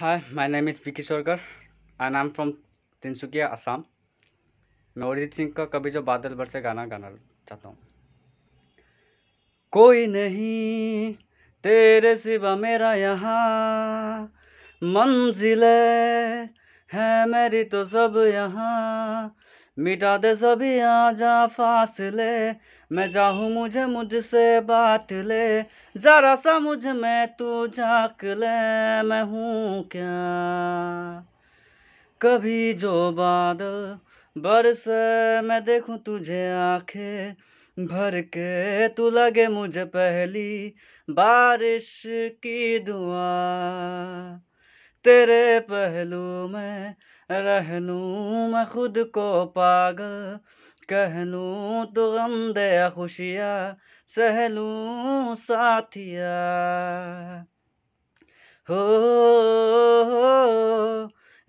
hi my name is Vicky Sorkar I am from Tinsukia Assam मैं अरिजीत सिंह का कभी जो बादल बरसे गाना गाना चाहता हूँ कोई नहीं तेरे सिवा मेरा यहाँ मंजिल है मेरी तो सब यहाँ मिटा दे सभी आ आजा फासले मैं चाहूँ मुझे मुझसे बात ले ज़रा सा मुझ में तू झाँक ले मैं हूँ क्या कभी जो बादल बरसे मैं देखूँ तुझे आंखें भर के तू लगे मुझे पहली बारिश की दुआ तेरे पहलू में रह लूँ मैं खुद को पागल कह लूँ तो गम दे खुशियाँ सह लूँ साथिया हो,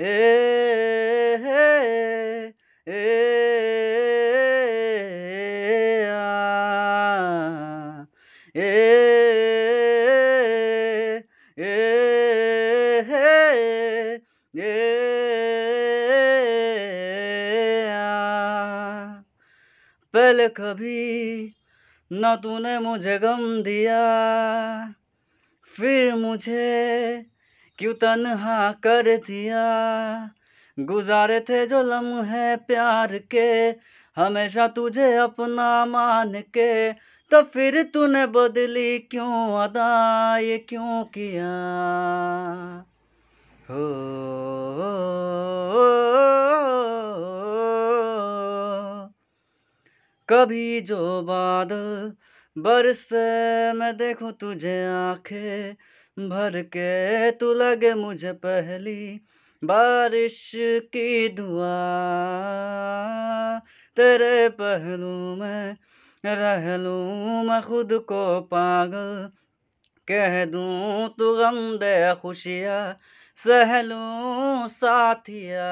ए, ए, ए, ए, ए, ए, ए पहले कभी ना तूने मुझे गम दिया फिर मुझे क्यों तन्हा कर दिया गुजारे थे जो लम्हे प्यार के हमेशा तुझे अपना मान के तो फिर तूने बदली क्यों अदा ये क्यों किया हो कभी जो बादल बरसे मैं देखूं तुझे आंखें भर के तू लगे मुझे पहली बारिश की दुआ तेरे पहलू में रह लूँ मैं खुद को पागल कह दूँ तू गम दे खुशियाँ सहलूँ साथिया